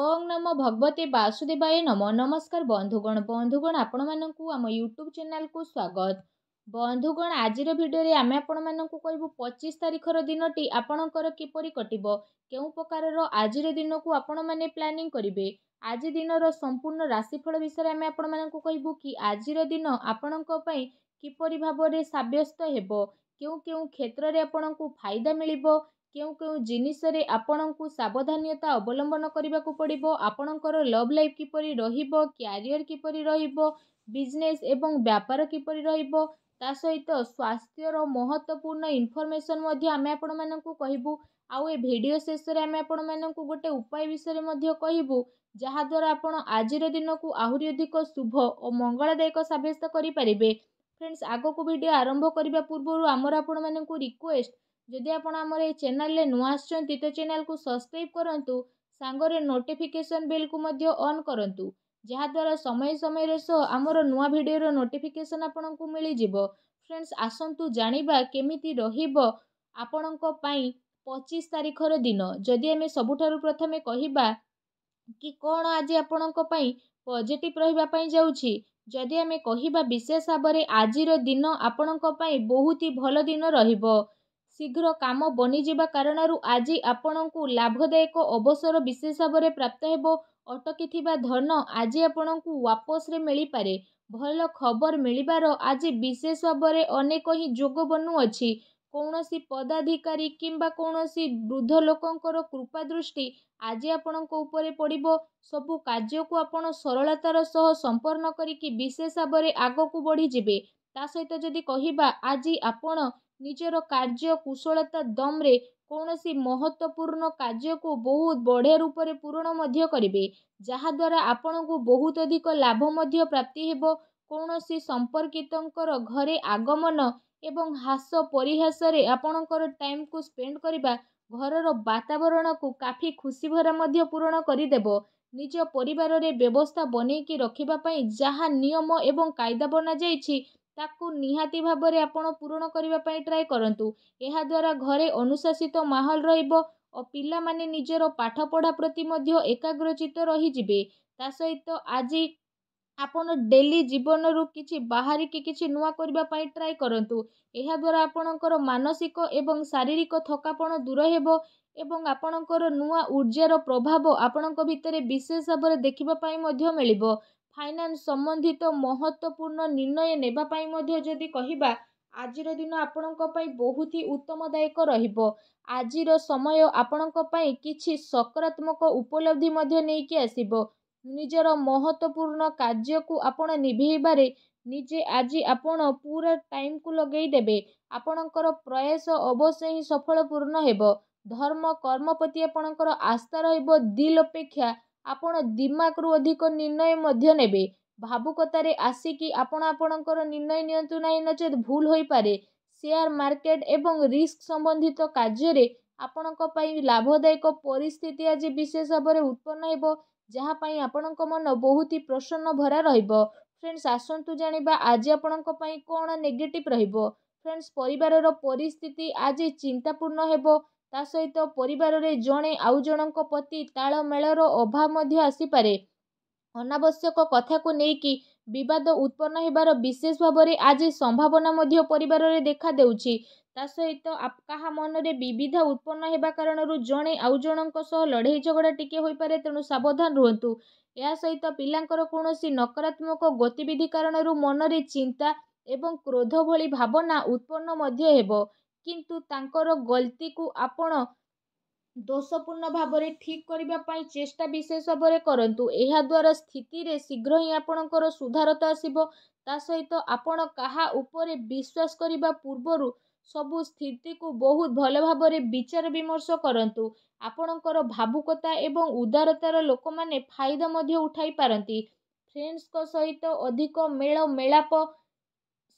ଓଂ ନମ ଭଗବତୀ ବାସୁଦେବାୟ ନମ ନମସ୍କାର ବନ୍ଧୁଗଣ ବନ୍ଧୁଗଣ ଆପଣମାନଙ୍କୁ ଆମ ୟୁଟ୍ୟୁବ୍ ଚ୍ୟାନେଲକୁ ସ୍ୱାଗତ ବନ୍ଧୁଗଣ ଆଜିର ଭିଡ଼ିଓରେ ଆମେ ଆପଣମାନଙ୍କୁ କହିବୁ ପଚିଶ ତାରିଖର ଦିନଟି ଆପଣଙ୍କର କିପରି କଟିବ କେଉଁ ପ୍ରକାରର ଆଜିର ଦିନକୁ ଆପଣମାନେ ପ୍ଲାନିଂ କରିବେ ଆଜି ଦିନର ସମ୍ପୂର୍ଣ୍ଣ ରାଶିଫଳ ବିଷୟରେ ଆମେ ଆପଣମାନଙ୍କୁ କହିବୁ କି ଆଜିର ଦିନ ଆପଣଙ୍କ ପାଇଁ କିପରି ଭାବରେ ସାବ୍ୟସ୍ତ ହେବ କେଉଁ କେଉଁ କ୍ଷେତ୍ରରେ ଆପଣଙ୍କୁ ଫାଇଦା ମିଳିବ କେଉଁ କେଉଁ ଜିନିଷରେ ଆପଣଙ୍କୁ ସାବଧାନତା ଅବଲମ୍ବନ କରିବାକୁ ପଡ଼ିବ ଆପଣଙ୍କର ଲଭ୍ ଲାଇଫ୍ କିପରି ରହିବ କ୍ୟାରିୟର କିପରି ରହିବ ବିଜନେସ୍ ଏବଂ ବ୍ୟାପାର କିପରି ରହିବ ତା ସହିତ ସ୍ୱାସ୍ଥ୍ୟର ମହତ୍ତ୍ୱପୂର୍ଣ୍ଣ ଇନଫର୍ମେସନ୍ ମଧ୍ୟ ଆମେ ଆପଣମାନଙ୍କୁ କହିବୁ ଆଉ ଏ ଭିଡ଼ିଓ ଶେଷରେ ଆମେ ଆପଣମାନଙ୍କୁ ଗୋଟେ ଉପାୟ ବିଷୟରେ ମଧ୍ୟ କହିବୁ ଯାହାଦ୍ୱାରା ଆପଣ ଆଜିର ଦିନକୁ ଆହୁରି ଅଧିକ ଶୁଭ ଓ ମଙ୍ଗଳଦାୟକ ସାବ୍ୟସ୍ତ କରିପାରିବେ ଫ୍ରେଣ୍ଡସ୍ ଆଗକୁ ଭିଡ଼ିଓ ଆରମ୍ଭ କରିବା ପୂର୍ବରୁ ଆମର ଆପଣମାନଙ୍କୁ ରିକ୍ୱେଷ୍ଟ ଯଦି ଆପଣ ଆମର ଏ ଚ୍ୟାନେଲରେ ନୂଆ ଆସିଛନ୍ତି ତ ଚ୍ୟାନେଲକୁ ସବସ୍କ୍ରାଇବ୍ କରନ୍ତୁ ସାଙ୍ଗରେ ନୋଟିଫିକେସନ୍ ବେଲ୍କୁ ମଧ୍ୟ ଅନ୍ କରନ୍ତୁ ଯାହାଦ୍ୱାରା ସମୟ ସମୟରେ ସହ ଆମର ନୂଆ ଭିଡ଼ିଓର ନୋଟିଫିକେସନ୍ ଆପଣଙ୍କୁ ମିଳିଯିବ ଫ୍ରେଣ୍ଡସ୍ ଆସନ୍ତୁ ଜାଣିବା କେମିତି ରହିବ ଆପଣଙ୍କ ପାଇଁ ପଚିଶ ତାରିଖର ଦିନ ଯଦି ଆମେ ସବୁଠାରୁ ପ୍ରଥମେ କହିବା କି କ'ଣ ଆଜି ଆପଣଙ୍କ ପାଇଁ ପଜିଟିଭ୍ ରହିବା ପାଇଁ ଯାଉଛି ଯଦି ଆମେ କହିବା ବିଶେଷ ଭାବରେ ଆଜିର ଦିନ ଆପଣଙ୍କ ପାଇଁ ବହୁତ ହି ଭଲ ଦିନ ରହିବ ଶୀଘ୍ର କାମ ବନିଯିବା କାରଣରୁ ଆଜି ଆପଣଙ୍କୁ ଲାଭଦାୟକ ଅବସର ବିଶେଷ ଭାବରେ ପ୍ରାପ୍ତ ହେବ ଅଟକିଥିବା ଧନ ଆଜି ଆପଣଙ୍କୁ ୱାପସରେ ମିଳିପାରେ ଭଲ ଖବର ମିଳିବାର ଆଜି ବିଶେଷ ଭାବରେ ଅନେକ ହିଁ ଯୋଗ ବନୁଅଛି କୌଣସି ପଦାଧିକାରୀ କିମ୍ବା କୌଣସି ବୃଦ୍ଧ ଲୋକଙ୍କର କୃପା ଦୃଷ୍ଟି ଆଜି ଆପଣଙ୍କ ଉପରେ ପଡ଼ିବ ସବୁ କାର୍ଯ୍ୟକୁ ଆପଣ ସରଳତାର ସହ ସମ୍ପନ୍ନ କରିକି ବିଶେଷ ଭାବରେ ଆଗକୁ ବଢ଼ିଯିବେ ତା ସହିତ ଯଦି କହିବା ଆଜି ଆପଣ ନିଜର କାର୍ଯ୍ୟ କୁଶଳତା ଦମ୍ରେ କୌଣସି ମହତ୍ତ୍ୱପୂର୍ଣ୍ଣ କାର୍ଯ୍ୟକୁ ବହୁତ ବଢ଼ିଆ ରୂପରେ ପୂରଣ ମଧ୍ୟ କରିବେ ଯାହାଦ୍ୱାରା ଆପଣଙ୍କୁ ବହୁତ ଅଧିକ ଲାଭ ମଧ୍ୟ ପ୍ରାପ୍ତି ହେବ କୌଣସି ସମ୍ପର୍କିତଙ୍କର ଘରେ ଆଗମନ ଏବଂ ହ୍ରାସ ପରିହାସରେ ଆପଣଙ୍କର ଟାଇମ୍କୁ ସ୍ପେଣ୍ଡ କରିବା ଘରର ବାତାବରଣକୁ କାଫି ଖୁସି ଭରା ମଧ୍ୟ ପୂରଣ କରିଦେବ ନିଜ ପରିବାରରେ ବ୍ୟବସ୍ଥା ବନେଇକି ରଖିବା ପାଇଁ ଯାହା ନିୟମ ଏବଂ କାଇଦା ବନାଯାଇଛି ତାକୁ ନିହାତି ଭାବରେ ଆପଣ ପୂରଣ କରିବା ପାଇଁ ଟ୍ରାଏ କରନ୍ତୁ ଏହାଦ୍ୱାରା ଘରେ ଅନୁଶାସିତ ମାହୋଲ ରହିବ ଓ ପିଲାମାନେ ନିଜର ପାଠପଢ଼ା ପ୍ରତି ମଧ୍ୟ ଏକାଗ୍ରଚିତ ରହିଯିବେ ତା ସହିତ ଆଜି ଆପଣ ଡେଲି ଜୀବନରୁ କିଛି ବାହାରିକି କିଛି ନୂଆ କରିବା ପାଇଁ ଟ୍ରାଏ କରନ୍ତୁ ଏହାଦ୍ୱାରା ଆପଣଙ୍କର ମାନସିକ ଏବଂ ଶାରୀରିକ ଥକାପଣ ଦୂର ହେବ ଏବଂ ଆପଣଙ୍କର ନୂଆ ଉର୍ଜାର ପ୍ରଭାବ ଆପଣଙ୍କ ଭିତରେ ବିଶେଷ ଭାବରେ ଦେଖିବା ପାଇଁ ମଧ୍ୟ ମିଳିବ ଫାଇନାନ୍ସ ସମ୍ବନ୍ଧିତ ମହତ୍ତ୍ୱପୂର୍ଣ୍ଣ ନିର୍ଣ୍ଣୟ ନେବା ପାଇଁ ମଧ୍ୟ ଯଦି କହିବା ଆଜିର ଦିନ ଆପଣଙ୍କ ପାଇଁ ବହୁତ ହିଁ ଉତ୍ତମଦାୟକ ରହିବ ଆଜିର ସମୟ ଆପଣଙ୍କ ପାଇଁ କିଛି ସକାରାତ୍ମକ ଉପଲବ୍ଧି ମଧ୍ୟ ନେଇକି ଆସିବ ନିଜର ମହତ୍ତ୍ୱପୂର୍ଣ୍ଣ କାର୍ଯ୍ୟକୁ ଆପଣ ନିଭେଇବାରେ ନିଜେ ଆଜି ଆପଣ ପୁରା ଟାଇମ୍କୁ ଦେବେ ଆପଣଙ୍କର ପ୍ରୟାସ ଅବଶ୍ୟ ହିଁ ସଫଳପୂର୍ଣ୍ଣ ହେବ ଧର୍ମ କର୍ମ ପ୍ରତି ଆପଣଙ୍କର ଆସ୍ଥା ରହିବ ଦିଲ୍ ଅପେକ୍ଷା ଆପଣ ଦିମାକରୁ ଅଧିକ ନିର୍ଣ୍ଣୟ ମଧ୍ୟ ନେବେ। ଭାବୁକତାରେ ଆସିକି ଆପଣ ଆପଣଙ୍କର ନିର୍ଣ୍ଣୟ ନିଅନ୍ତୁ ନାହିଁ ନଚେତ୍ ଭୁଲ ହୋଇପାରେ। ସେୟାର ମାର୍କେଟ ଏବଂ ରିସ୍କ ସମ୍ବନ୍ଧିତ କାର୍ଯ୍ୟରେ ଆପଣଙ୍କ ପାଇଁ ଲାଭଦାୟକ ପରିସ୍ଥିତି ଆଜି ବିଶେଷ ଭାବରେ ଉତ୍ପନ୍ନ ହେବ ଯାହା ପାଇଁ ଆପଣଙ୍କ ମନ ବହୁତ ହି ପ୍ରସନ୍ନ ଭରା ରହିବ। ଫ୍ରେଣ୍ଡସ୍ ଆସନ୍ତୁ ଜାଣିବା ଆଜି ଆପଣଙ୍କ ପାଇଁ କ'ଣ ନେଗେଟିଭ୍ ରହିବ। ଫ୍ରେଣ୍ଡସ୍ ପରିବାରର ପରିସ୍ଥିତି ଆଜି ଚିନ୍ତାପୂର୍ଣ୍ଣ ହେବ। ତା ସହିତ ପରିବାରରେ ଜଣେ ଆଉ ଜଣଙ୍କ ପ୍ରତି ତାଳମେଳର ଅଭାବ ମଧ୍ୟ ଆସିପାରେ ଅନାବଶ୍ୟକ କଥାକୁ ନେଇକି ବିବାଦ ଉତ୍ପନ୍ନ ହେବାର ବିଶେଷ ଭାବରେ ଆଜି ସମ୍ଭାବନା ମଧ୍ୟ ପରିବାରରେ ଦେଖାଦେଉଛି ତା ସହିତ କାହା ମନରେ ବିବିଧ ଉତ୍ପନ୍ନ ହେବା କାରଣରୁ ଜଣେ ଆଉ ଜଣଙ୍କ ସହ ଲଢ଼େଇ ଝଗଡ଼ା ଟିକେ ହୋଇପାରେ ତେଣୁ ସାବଧାନ ରୁହନ୍ତୁ ଏହା ସହିତ ପିଲାଙ୍କର କୌଣସି ନକାରାତ୍ମକ ଗତିବିଧି କାରଣରୁ ମନରେ ଚିନ୍ତା ଏବଂ କ୍ରୋଧ ଭଳି ଭାବନା ଉତ୍ପନ୍ନ ମଧ୍ୟ ହେବ କିନ୍ତୁ ତାଙ୍କର ଗଲତିକୁ ଆପଣ ଦୋଷପୂର୍ଣ୍ଣ ଭାବରେ ଠିକ୍ କରିବା ପାଇଁ ଚେଷ୍ଟା ବିଶେଷ ଭାବରେ କରନ୍ତୁ ଏହା ଦ୍ୱାରା ସ୍ଥିତିରେ ଶୀଘ୍ର ହିଁ ଆପଣଙ୍କର ସୁଧାର ତ ଆସିବ ତା ସହିତ ଆପଣ କାହା ଉପରେ ବିଶ୍ୱାସ କରିବା ପୂର୍ବରୁ ସବୁ ସ୍ଥିତିକୁ ବହୁତ ଭଲ ଭାବରେ ବିଚାର ବିମର୍ଶ କରନ୍ତୁ ଆପଣଙ୍କର ଭାବୁକତା ଏବଂ ଉଦାରତାର ଲୋକମାନେ ଫାଇଦା ମଧ୍ୟ ଉଠାଇ ପାରନ୍ତି ଫ୍ରେଣ୍ଡସଙ୍କ ସହିତ ଅଧିକ ମେଳ ମେଳାପ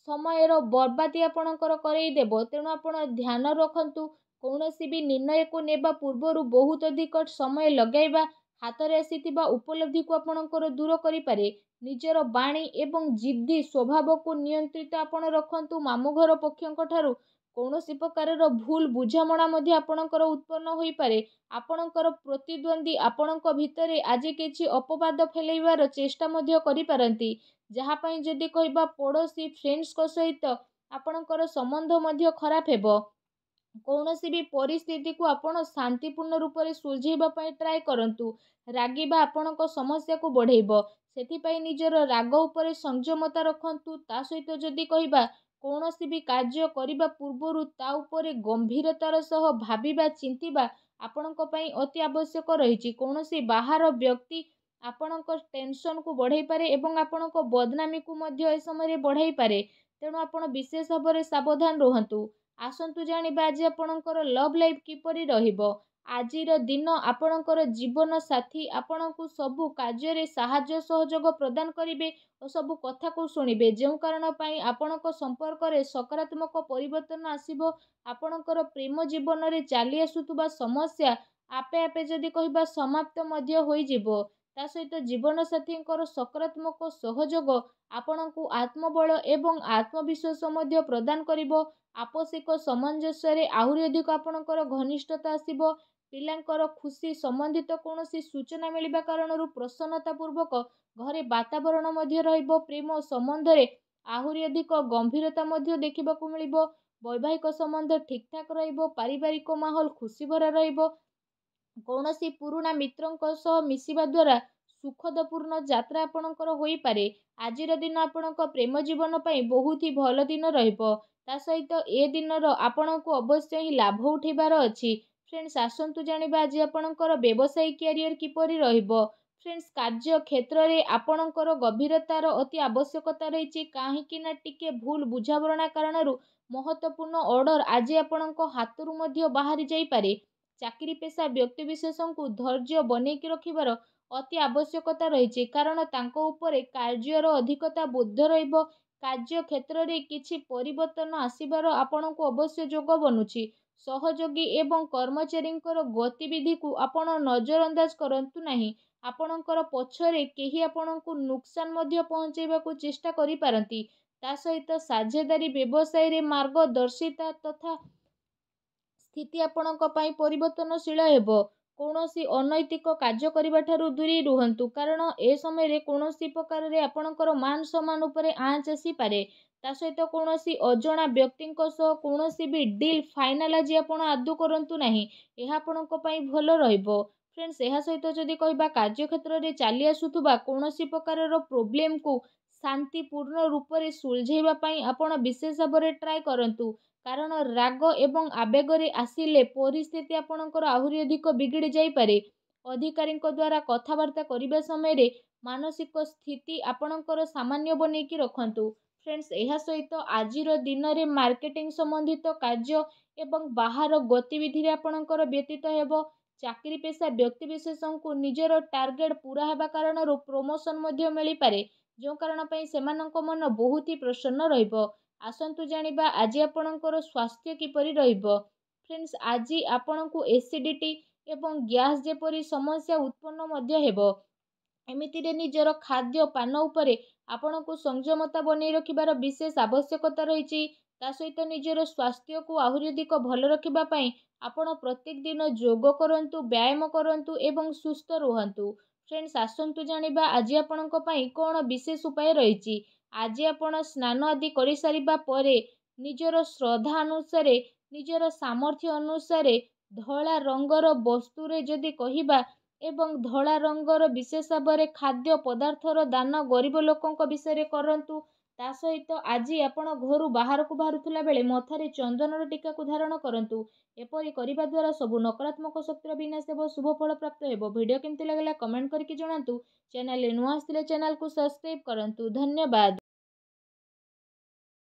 ସମୟର ବର୍ବାଦି ଆପଣଙ୍କର କରାଇଦେବ ତେଣୁ ଆପଣ ଧ୍ୟାନ ରଖନ୍ତୁ କୌଣସି ବି ନିର୍ଣ୍ଣୟକୁ ନେବା ପୂର୍ବରୁ ବହୁତ ଅଧିକ ସମୟ ଲଗାଇବା ହାତରେ ଆସିଥିବା ଉପଲବ୍ଧିକୁ ଆପଣଙ୍କର ଦୂର କରିପାରେ ନିଜର ବାଣୀ ଏବଂ ଜିଦ୍ଦି ସ୍ୱଭାବକୁ ନିୟନ୍ତ୍ରିତ ଆପଣ ରଖନ୍ତୁ ମାମୁଁ ଘର ପକ୍ଷଙ୍କ ଠାରୁ କୌଣସି ପ୍ରକାରର ଭୁଲ ବୁଝାମଣା ମଧ୍ୟ ଆପଣଙ୍କର ଉତ୍ପନ୍ନ ହୋଇପାରେ ଆପଣଙ୍କର ପ୍ରତିଦ୍ୱନ୍ଦ୍ୱୀ ଆପଣଙ୍କ ଭିତରେ ଆଜି କିଛି ଅପବାଦ ଫେଲେଇବାର ଚେଷ୍ଟା ମଧ୍ୟ କରିପାରନ୍ତି ଯାହା ପାଇଁ ଯଦି କହିବା ପଡ଼ୋଶୀ ଫ୍ରେଣ୍ଡସଙ୍କ ସହିତ ଆପଣଙ୍କର ସମ୍ବନ୍ଧ ମଧ୍ୟ ଖରାପ ହେବ କୌଣସି ବି ପରିସ୍ଥିତିକୁ ଆପଣ ଶାନ୍ତିପୂର୍ଣ୍ଣ ରୂପରେ ସୁଲଝେଇବା ପାଇଁ ଟ୍ରାଏ କରନ୍ତୁ ରାଗିବା ଆପଣଙ୍କ ସମସ୍ୟାକୁ ବଢ଼େଇବ ସେଥିପାଇଁ ନିଜର ରାଗ ଉପରେ ସଂଯମତା ରଖନ୍ତୁ ତା ସହିତ ଯଦି କହିବା କୌଣସି ବି କାର୍ଯ୍ୟ କରିବା ପୂର୍ବରୁ ତା ଉପରେ ଗମ୍ଭୀରତାର ସହ ଭାବିବା ଚିନ୍ତିବା ଆପଣଙ୍କ ପାଇଁ ଅତି ଆବଶ୍ୟକ ରହିଛି କୌଣସି ବାହାର ବ୍ୟକ୍ତି ଆପଣଙ୍କ ଟେନସନ୍କୁ ବଢ଼େଇପାରେ ଏବଂ ଆପଣଙ୍କ ବଦନାମୀକୁ ମଧ୍ୟ ଏ ସମୟରେ ବଢ଼େଇପାରେ ତେଣୁ ଆପଣ ବିଶେଷ ଭାବରେ ସାବଧାନ ରୁହନ୍ତୁ ଆସନ୍ତୁ ଜାଣିବା ଆଜି ଆପଣଙ୍କର ଲଭ୍ ଲାଇଫ୍ କିପରି ରହିବ ଆଜିର ଦିନ ଆପଣଙ୍କର ଜୀବନ ଜୀବନସାଥୀ ଆପଣଙ୍କୁ ସବୁ କାର୍ଯ୍ୟରେ ସାହାଯ୍ୟ ସହଯୋଗ ପ୍ରଦାନ କରିବେ ଓ ସବୁ କଥାକୁ ଶୁଣିବେ ଯେଉଁ କାରଣ ପାଇଁ ଆପଣଙ୍କ ସମ୍ପର୍କରେ ସକାରାତ୍ମକ ପରିବର୍ତ୍ତନ ଆସିବ ଆପଣଙ୍କର ପ୍ରେମ ଜୀବନରେ ଚାଲି ଆସୁଥିବା ସମସ୍ୟା ଆପେ ଆପେ ଯଦି କହିବା ସମାପ୍ତ ମଧ୍ୟ ହୋଇଯିବ ତା ସହିତ ଜୀବନସାଥୀଙ୍କର ସକାରାତ୍ମକ ସହଯୋଗ ଆପଣଙ୍କୁ ଆତ୍ମବଳ ଏବଂ ଆତ୍ମବିଶ୍ୱାସ ମଧ୍ୟ ପ୍ରଦାନ କରିବ ଆପୋଷିକ ସମଞ୍ଜସ୍ୟରେ ଆହୁରି ଅଧିକ ଆପଣଙ୍କର ଘନିଷ୍ଠତା ଆସିବ ପିଲାଙ୍କର ଖୁସି ସମ୍ବନ୍ଧିତ କୌଣସି ସୂଚନା ମିଳିବା କାରଣରୁ ପ୍ରସନ୍ନତା ପୂର୍ବକ ଘରେ ବାତାବରଣ ମଧ୍ୟ ରହିବ ପ୍ରେମ ସମ୍ବନ୍ଧରେ ଆହୁରି ଅଧିକ ଗମ୍ଭୀରତା ମଧ୍ୟ ଦେଖିବାକୁ ମିଳିବ ବୈବାହିକ ସମ୍ବନ୍ଧ ଠିକ୍ ଠାକ୍ ରହିବ ପାରିବାରିକ ମାହୋଲ ଭରା ରହିବ କୌଣସି ପୁରୁଣା ମିତ୍ରଙ୍କ ସହ ମିଶିବା ଦ୍ୱାରା ସୁଖଦପୂର୍ଣ୍ଣ ଯାତ୍ରା ଆପଣଙ୍କର ହୋଇପାରେ ଆଜିର ଦିନ ଆପଣଙ୍କ ପ୍ରେମ ଜୀବନ ପାଇଁ ବହୁତ ହି ଭଲ ଦିନ ରହିବ ତା ସହିତ ଏ ଦିନର ଆପଣଙ୍କୁ ଅବଶ୍ୟ ହିଁ ଲାଭ ଉଠାଇବାର ଅଛି ଫ୍ରେଣ୍ଡସ୍ ଆସନ୍ତୁ ଜାଣିବା ଆଜି ଆପଣଙ୍କର ବ୍ୟବସାୟ କ୍ୟାରିୟର କିପରି ରହିବ ଫ୍ରେଣ୍ଡସ୍ କାର୍ଯ୍ୟ କ୍ଷେତ୍ରରେ ଆପଣଙ୍କର ଗଭୀରତାର ଅତି ଆବଶ୍ୟକତା ରହିଛି କାହିଁକି ନା ଟିକେ ଭୁଲ ବୁଝାମଣା କାରଣରୁ ମହତ୍ତ୍ୱପୂର୍ଣ୍ଣ ଅର୍ଡ଼ର ଆଜି ଆପଣଙ୍କ ହାତରୁ ମଧ୍ୟ ବାହାରି ଯାଇପାରେ ଚାକିରି ପେଶା ବ୍ୟକ୍ତିବିଶେଷଙ୍କୁ ଧୈର୍ଯ୍ୟ ବନେଇକି ରଖିବାର ଅତି ଆବଶ୍ୟକତା ରହିଛି କାରଣ ତାଙ୍କ ଉପରେ କାର୍ଯ୍ୟର ଅଧିକତା ବୋଧ ରହିବ କାର୍ଯ୍ୟକ୍ଷେତ୍ରରେ କିଛି ପରିବର୍ତ୍ତନ ଆସିବାର ଆପଣଙ୍କୁ ଅବଶ୍ୟ ଯୋଗ ବନୁଛି ସହଯୋଗୀ ଏବଂ କର୍ମଚାରୀଙ୍କର ଗତିବିଧିକୁ ଆପଣ ନଜରଅନ୍ଦାଜ କରନ୍ତୁ ନାହିଁ ଆପଣଙ୍କର ପଛରେ କେହି ଆପଣଙ୍କୁ ନୁକସାନ ମଧ୍ୟ ପହଞ୍ଚାଇବାକୁ ଚେଷ୍ଟା କରିପାରନ୍ତି ତା ସହିତ ସାଝେଦାରୀ ବ୍ୟବସାୟରେ ମାର୍ଗଦର୍ଶିତା ତଥା ସ୍ଥିତି ଆପଣଙ୍କ ପାଇଁ ପରିବର୍ତ୍ତନଶୀଳ ହେବ କୌଣସି ଅନୈତିକ କାର୍ଯ୍ୟ କରିବା ଠାରୁ ଦୂରେଇ ରୁହନ୍ତୁ କାରଣ ଏ ସମୟରେ କୌଣସି ପ୍ରକାରରେ ଆପଣଙ୍କର ମାନ ସମ୍ମାନ ଉପରେ ଆଞ୍ଚ ଆସିପାରେ ତା ସହିତ କୌଣସି ଅଜଣା ବ୍ୟକ୍ତିଙ୍କ ସହ କୌଣସି ବି ଡିଲ୍ ଫାଇନାଲ୍ ଆଜି ଆପଣ ଆଦୌ କରନ୍ତୁ ନାହିଁ ଏହା ଆପଣଙ୍କ ପାଇଁ ଭଲ ରହିବ ଫ୍ରେଣ୍ଡସ୍ ଏହା ସହିତ ଯଦି କହିବା କାର୍ଯ୍ୟକ୍ଷେତ୍ରରେ ଚାଲି ଆସୁଥିବା କୌଣସି ପ୍ରକାରର ପ୍ରୋବ୍ଲେମ୍କୁ ଶାନ୍ତିପୂର୍ଣ୍ଣ ରୂପରେ ସୁଲଝେଇବା ପାଇଁ ଆପଣ ବିଶେଷ ଭାବରେ ଟ୍ରାଏ କରନ୍ତୁ କାରଣ ରାଗ ଏବଂ ଆବେଗରେ ଆସିଲେ ପରିସ୍ଥିତି ଆପଣଙ୍କର ଆହୁରି ଅଧିକ ବିଗିଡ଼ି ଯାଇପାରେ ଅଧିକାରୀଙ୍କ ଦ୍ୱାରା କଥାବାର୍ତ୍ତା କରିବା ସମୟରେ ମାନସିକ ସ୍ଥିତି ଆପଣଙ୍କର ସାମାନ୍ୟ ବନେଇକି ରଖନ୍ତୁ ଫ୍ରେଣ୍ଡସ୍ ଏହା ସହିତ ଆଜିର ଦିନରେ ମାର୍କେଟିଂ ସମ୍ବନ୍ଧିତ କାର୍ଯ୍ୟ ଏବଂ ବାହାର ଗତିବିଧିରେ ଆପଣଙ୍କର ବ୍ୟତୀତ ହେବ ଚାକିରି ପେଶା ବ୍ୟକ୍ତିବିଶେଷଙ୍କୁ ନିଜର ଟାର୍ଗେଟ୍ ପୂରା ହେବା କାରଣରୁ ପ୍ରମୋସନ୍ ମଧ୍ୟ ମିଳିପାରେ ଯେଉଁ କାରଣ ପାଇଁ ସେମାନଙ୍କ ମନ ବହୁତ ହି ପ୍ରସନ୍ନ ରହିବ ଆସନ୍ତୁ ଜାଣିବା ଆଜି ଆପଣଙ୍କର ସ୍ୱାସ୍ଥ୍ୟ କିପରି ରହିବ ଫ୍ରେଣ୍ଡସ୍ ଆଜି ଆପଣଙ୍କୁ ଏସିଡ଼ିଟି ଏବଂ ଗ୍ୟାସ୍ ଯେପରି ସମସ୍ୟା ଉତ୍ପନ୍ନ ମଧ୍ୟ ହେବ ଏମିତିରେ ନିଜର ଖାଦ୍ୟ ପାନ ଉପରେ ଆପଣଙ୍କୁ ସଂଯମତା ବନେଇ ରଖିବାର ବିଶେଷ ଆବଶ୍ୟକତା ରହିଛି ତା ସହିତ ନିଜର ସ୍ୱାସ୍ଥ୍ୟକୁ ଆହୁରି ଅଧିକ ଭଲ ରଖିବା ପାଇଁ ଆପଣ ପ୍ରତ୍ୟେକ ଦିନ ଯୋଗ କରନ୍ତୁ ବ୍ୟାୟାମ କରନ୍ତୁ ଏବଂ ସୁସ୍ଥ ରୁହନ୍ତୁ ଫ୍ରେଣ୍ଡସ୍ ଆସନ୍ତୁ ଜାଣିବା ଆଜି ଆପଣଙ୍କ ପାଇଁ କ'ଣ ବିଶେଷ ଉପାୟ ରହିଛି ଆଜି ଆପଣ ସ୍ନାନ ଆଦି କରିସାରିବା ପରେ ନିଜର ଶ୍ରଦ୍ଧା ଅନୁସାରେ ନିଜର ସାମର୍ଥ୍ୟ ଅନୁସାରେ ଧଳା ରଙ୍ଗର ବସ୍ତୁରେ ଯଦି କହିବା ଏବଂ ଧଳା ରଙ୍ଗର ବିଶେଷ ଭାବରେ ଖାଦ୍ୟ ପଦାର୍ଥର ଦାନ ଗରିବ ଲୋକଙ୍କ ବିଷୟରେ କରନ୍ତୁ ତା ସହିତ ଆଜି ଆପଣ ଘରୁ ବାହାରକୁ ବାହାରୁଥିଲା ବେଳେ ମଥାରେ ଚନ୍ଦନର ଟୀକାକୁ ଧାରଣ କରନ୍ତୁ ଏପରି କରିବା ଦ୍ୱାରା ସବୁ ନକାରାତ୍ମକ ଶକ୍ତିର ବିନାଶ ହେବ ଶୁଭ ଫଳ ପ୍ରାପ୍ତ ହେବ ଭିଡ଼ିଓ କେମିତି ଲାଗିଲା କମେଣ୍ଟ କରିକି ଜଣାନ୍ତୁ ଚ୍ୟାନେଲରେ ନୂଆ ଆସିଥିଲେ ଚ୍ୟାନେଲକୁ ସବସ୍କ୍ରାଇବ୍ କରନ୍ତୁ ଧନ୍ୟବାଦ